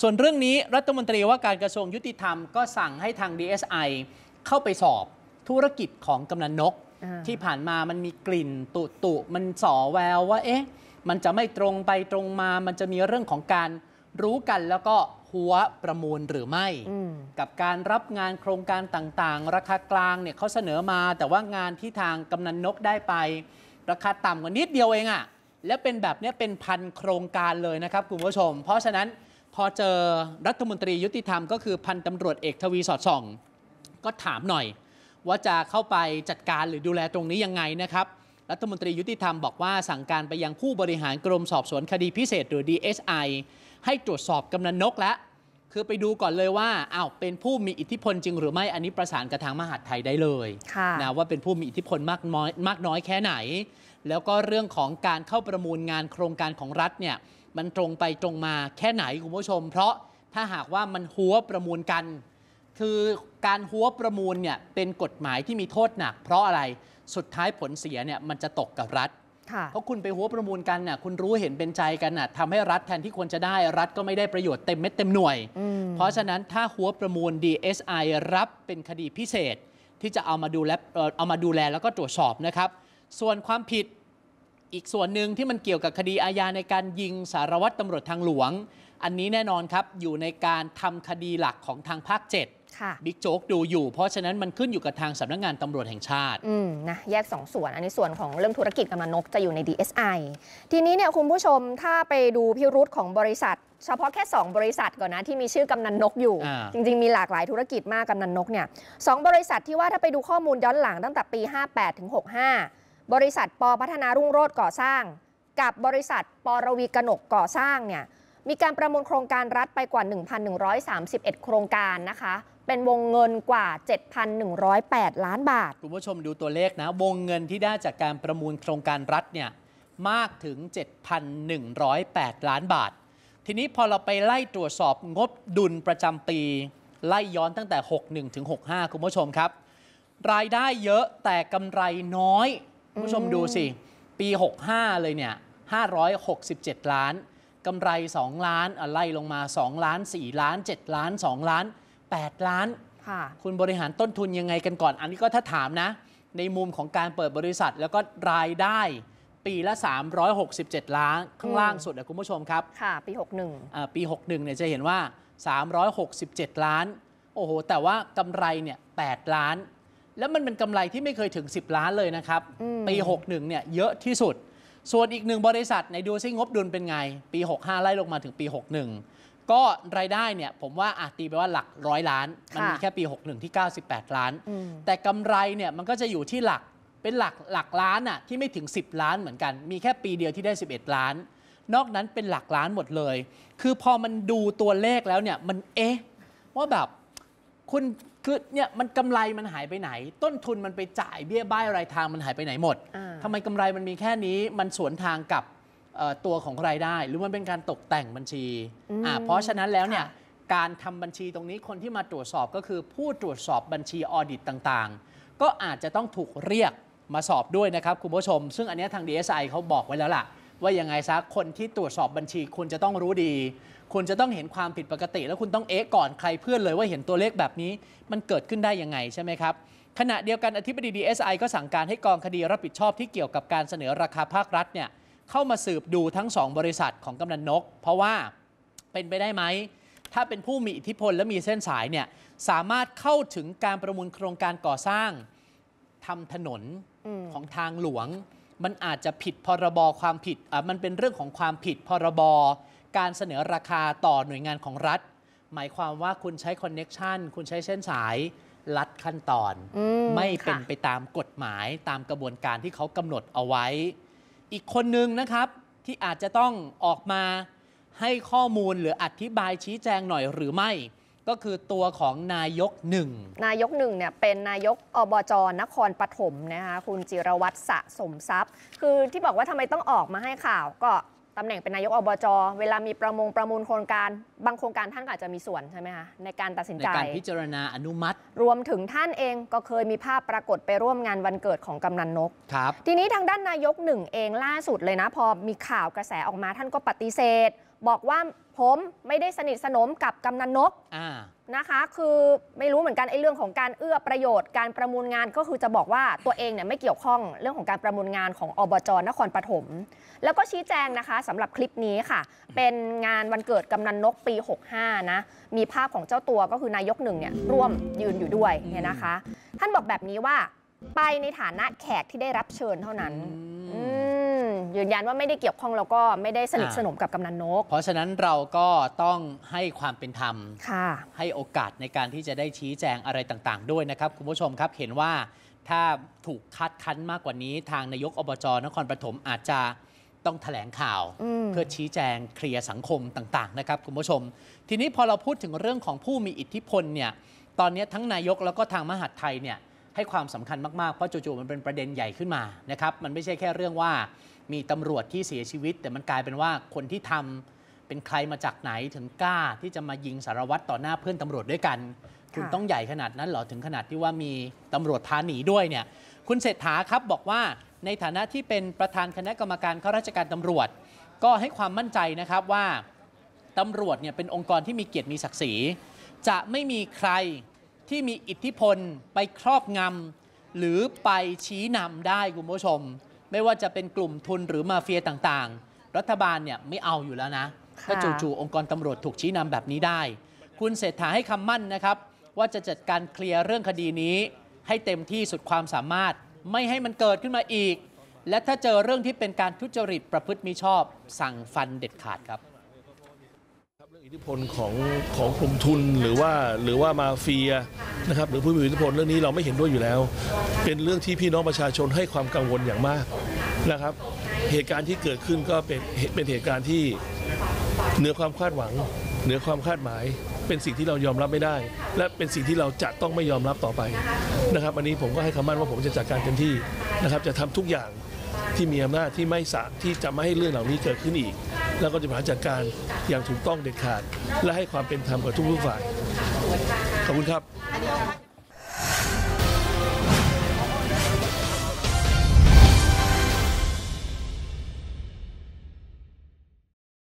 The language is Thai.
ส่วนเรื่องนี้รัฐมนตรีว่าการกระทรวงยุติธรรมก็สั่งให้ทาง DSI เข้าไปสอบธุรกิจของกำนันนกที่ผ่านมามันมีกลิ่นตุตุมันสอแววว่าเอ๊ะ มันจะไม่ตรงไปตรงมา มันจะมีเรื่องของการรู้กันแล้วก็หัวประมูลหรือไม่มกับการรับงานโครงการต่างๆ ราคากลางเนี่ยเขาเสนอมา แต่ว่างานที่ทางกำนันนกได้ไป ราคาต่ำกว่านิดเดียวเองอะ่ะและเป็นแบบนี้เป็นพันโครงการเลยนะครับคุณผู้ชม เพราะฉะนั้นพอเจอรัฐมนตรียุติธรรมก็คือพันตำรวจเอกทวีสอดส่อง ก็ถามหน่อยว่าจะเข้าไปจัดการหรือดูแลตรงนี้ยังไงนะครับ รัฐมนตรียุติธรรมบอกว่าสั่งการไปยังผู้บริหารกรมสอบสวนคดีพิเศษหรือ DSI ให้ตรวจสอบกำนันนกและ คือไปดูก่อนเลยว่าอ้าวเป็นผู้มีอิทธิพลจริงหรือไม่อันนี้ประสานกับทางมหาดไทยได้เลยนะว่าเป็นผู้มีอิทธิพลมากน้อยมากน้อยแค่ไหนแล้วก็เรื่องของการเข้าประมูลงานโครงการของรัฐเนี่ยมันตรงไปตรงมาแค่ไหนคุณผู้ชม เพราะถ้าหากว่ามันหัวประมูลกัน คือการหัวประมูลเนี่ยเป็นกฎหมายที่มีโทษหนัก เพราะอะไรสุดท้ายผลเสียเนี่ยมันจะตกกับรัฐเพราะคุณไปหัวประมูลกันน่ะคุณรู้เห็นเป็นใจกันน่ะทำให้รัฐแทนที่ควรจะได้รัฐก็ไม่ได้ประโยชน์เต็มเม็ดเต็มหน่วยเพราะฉะนั้นถ้าหัวประมูล DSI รับเป็นคดีพิเศษที่จะเอามาดูแลเอามาดูแลแล้วก็ตรวจสอบนะครับส่วนความผิดอีกส่วนหนึ่งที่มันเกี่ยวกับคดีอาญาในการยิงสารวัตรตำรวจทางหลวง อันนี้แน่นอนครับ อยู่ในการทำคดีหลักของทางภาค7บิ๊กโจ๊กดูอยู่เพราะฉะนั้นมันขึ้นอยู่กับทางสำนักงงานตำรวจแห่งชาติ อืมนะแยก2สส่วนอันนี้ส่วนของเรื่องธุรกิจกำมันนกจะอยู่ใน DSI ทีนี้เนี่ยคุณผู้ชมถ้าไปดูพิรุธของบริษัท เฉพาะแค่ 2 บริษัทก่อนนะที่มีชื่อกำนันนกอยู่ จริง ๆมีหลากหลายธุรกิจมากกำนันนกเนี่ยสบริษัทที่ว่าถ้าไปดูข้อมูลย้อนหลังตั้งแต่ปี 58ถึง65บริษัทปพัฒนารุ่งโรจน์ก่อสร้าง กับบริษัทปรวีกนกก่อสร้างเนี่ยมีการประมูลโครงการรัฐไปกว่า 1,131 โครงการนะคะ เป็นวงเงินกว่า 7,108 ล้านบาทคุณผู้ชมดูตัวเลขนะ วงเงินที่ได้จากการประมูลโครงการรัฐเนี่ยมากถึง 7,108 ล้านบาท ทีนี้พอเราไปไล่ตรวจสอบงบดุลประจำปี ไล่ย้อนตั้งแต่ 61ถึง65 คุณผู้ชมครับ รายได้เยอะแต่กำไรน้อยผู้ชมดูสิ ปี 65 เลยเนี่ย567 ล้าน กำไร 2 ล้านไล่ลงมา 2 ล้าน 4 ล้าน 7 ล้าน 2 ล้าน 8 ล้าน คุณบริหารต้นทุนยังไงกันก่อน อันนี้ก็ถ้าถามนะ ในมุมของการเปิดบริษัทแล้วก็รายได้ ปีละ 367 ล้านข้างล่างสุดนะคุณผู้ชมครับ ค่ะ ปี 61ปี 61เนี่ยจะเห็นว่า 367 ล้าน โอ้โห แต่ว่ากำไรเนี่ย8ล้านแล้วมันเป็นกำไรที่ไม่เคยถึง 10 ล้านเลยนะครับหกหปี 61เนี่ยเยอะที่สุด ส่วนอีกหนึ่งบริษัทในดูซิงบดุลเป็นไง ปี 65ไล่ลงมาถึงปี 61 ก็รายได้เนี่ยผมว่าอาจตีไปว่าหลักร้อยล้าน มันมีค่แค่ปี 61 ที่ 98 ล้าน แต่กำไรเนี่ยมันก็จะอยู่ที่หลัก เป็นหลักหลักล้านอ่ะที่ไม่ถึง 10 ล้านเหมือนกัน มีแค่ปีเดียวที่ได้11 ล้าน นอกนั้นเป็นหลักล้านหมดเลย คือพอมันดูตัวเลขแล้วเนี่ย มันเอ๊ะว่าแบบคุณคือเนี่ยมันกำไรมันหายไปไหน ต้นทุนมันไปจ่ายเบี้ยบ้ายรายทางมันหายไปไหนหมด ทำทำไมกำไรมันมีแค่นี้ มันสวนทางกับตัวของรายได้ หรือมันเป็นการตกแต่งบัญชีอ่าเพราะฉะนั้นแล้วเนี่ย การทำบัญชีตรงนี้คนที่มาตรวจสอบก็คือผู้ตรวจสอบบัญชี ออดิตต่างๆก็อาจจะต้องถูกเรียกมาสอบด้วยนะครับ คุณผู้ชมซึ่งอันนี้ทาง DSI เขาบอกไว้แล้วล่ะว่ายังไงซะคนที่ตรวจสอบบัญชี คุณจะต้องรู้ดี คุณจะต้องเห็นความผิดปกติ แล้วคุณต้องเอ๊ะก่อนใครเพื่อนเลยว่าเห็นตัวเลขแบบนี้มันเกิดขึ้นได้ยังไงใช่ไหมครับ ขณะเดียวกันอธิบดีดีเอสไอก็สั่งการให้กองคดีรับผิดชอบที่เกี่ยวกับการเสนอราคาภาครัฐเนี่ยเข้ามาสืบดูทั้ง2บริษัทของกำนันนก เพราะว่าเป็นไปได้ไหมถ้าเป็นผู้มีอิทธิพลและมีเส้นสายเนี่ยสามารถเข้าถึงการประมูลโครงการก่อสร้างทำถนอของทางหลวงมันอาจจะผิดพรบความผิดมันเป็นเรื่องของความผิด พรบการเสนอราคาต่อหน่วยงานของรัฐ หมายความว่าคุณใช้คอนเน็ชันคุณใช้เส้นสายลัดขั้นตอนอมไม่เป็นไปตามกฎหมายตามกระบวนการที่เขากำหนดเอาไว้ อีกคนนึงนะครับที่อาจจะต้องออกมาให้ข้อมูลหรืออธิบายชี้แจงหน่อยหรือไม่ก็คือตัวของนายกหนึ่ง นายกหนึ่งเนี่ยเป็นนายกอบจนครปฐมนะคะคุณจิรวัตรสะสมทรัพย์ คือที่บอกว่าทำไมต้องออกมาให้ข่าว ก็ตำแหน่งเป็นนายกอบจ เวลามีประมงประมูลโครงการบางโครงการท่านอาจจะมีส่วนใช่ไหมคะในการตัดสินใจ ในการพิจารณาอนุมัติ รวมถึงท่านเองก็เคยมีภาพปรากฏไปร่วมงานวันเกิดของกำนันนกครับทีนี้ทางด้านนายกหนึ่งเองล่าสุดเลยนะพอมีข่าวกระแสออกมาท่านก็ปฏิเสธบอกว่าผมไม่ได้สนิทสนมกับกำนันนกนะคะ คือไม่รู้เหมือนกันไอ้เรื่องของการเอื้อประโยชน์ การประมูลงานก็คือจะบอกว่าตัวเองเนี่ยไม่เกี่ยวข้องเรื่องของการประมูลงานของอบจนครปฐมแล้วก็ชี้แจงนะคะสำหรับคลิปนี้ค่ะ เป็นงานวันเกิดกำนันนกปี 65นะมีภาพของเจ้าตัวก็คือนายกหนึ่งเนี่ยร่วมยืนอยู่ด้วยเนี่ยนะคะ ท่านบอกแบบนี้ว่า ไปในฐานะแขกที่ได้รับเชิญเท่านั้นยืนยันว่า ไม่ได้เกี่ยวข้องแล้วก็ไม่ได้สนิทสนมกับกำนันนก เพราะฉะนั้นเราก็ต้องให้ความเป็นธรรมให้โอกาสในการที่จะได้ชี้แจงอะไรต่างๆ ด้วยนะครับ คุณผู้ชมครับ เห็นว่าถ้าถูกคัดคั้นมากกว่านี้ ทางนายกอบจนครปฐมอาจจะต้องถแถลงข่าว เพื่อชี้แจงเคลียร์สังคมต่างๆ นะครับคุณผู้ชม ทีนี้พอเราพูดถึงเรื่องของผู้มีอิทธิพลเนี่ย ตอนนี้ทั้งนายกแล้วก็ทางมหาดไทยเนี่ยให้ความสำคัญมาก ๆ เพราะจู่ๆมันเป็นประเด็นใหญ่ขึ้นมานะครับมันไม่ใช่แค่เรื่องว่ามีตำรวจที่เสียชีวิต แต่มันกลายเป็นว่าคนที่ทำเป็นใครมาจากไหนถึงกล้า ที่จะมายิงสารวัตรต่อหน้าเพื่อนตำรวจด้วยกัน คุณต้องใหญ่ขนาดนั้นหรอถึงขนาดที่ว่ามีตำรวจพาหนีด้วยเนี่ยคุณเศรษฐาครับบอกว่าในฐานะที่เป็นประธานคณะกรรมการข้าราชการตำรวจก็ให้ความมั่นใจนะครับว่าตำรวจเนี่ยเป็นองค์กรที่มีเกียรติมีศักดิ์ศรีจะไม่มีใครที่มีอิทธิพลไปครอบงำหรือไปชี้นำได้ คุณผู้ชม ไม่ว่าจะเป็นกลุ่มทุนหรือมาเฟียต่างๆ รัฐบาลเนี่ยไม่เอาอยู่แล้วนะก็จู่ๆองค์กรตำรวจถูกชี้นำแบบนี้ได้ คุณเศรษฐาให้คำมั่นนะครับ ว่าจะจัดการเคลียร์เรื่องคดีนี้ ให้เต็มที่สุดความสามารถ ไม่ให้มันเกิดขึ้นมาอีก และถ้าเจอเรื่องที่เป็นการทุจริตประพฤติมิชอบ สั่งฟันเด็ดขาดครับอิทธิพลของของกลุ่มทุนหรือว่าหรือว่ามาเฟียนะครับหรือผู้มีอิทธิพลเรื่องนี้เราไม่เห็นด้วยอยู่แล้ว เป็นเรื่องที่พี่น้องประชาชนให้ความกังวลอย่างมากนะครับ เหตุการณ์ที่เกิดขึ้นก็เป็นเป็นเหตุการณ์ที่เหนือความคาดหวัง เหนือความคาดหมาย เป็นสิ่งที่เรายอมรับไม่ได้ และเป็นสิ่งที่เราจะต้องไม่ยอมรับต่อไปนะครับ อันนี้ผมก็ให้คำมั่นว่าผมจะจัดการเต็มที่นะครับ จะทำทุกอย่างที่มีอำนาจที่ไม่สะที่จะไม่ให้เรื่องเหล่านี้เกิดขึ้นอีกแล้วก็จะผ่หานจัดการอย่างถูกต้องเด็ดขาดและให้ความเป็นธรรมกับทุกกฝ่าย ขอบคุณครับ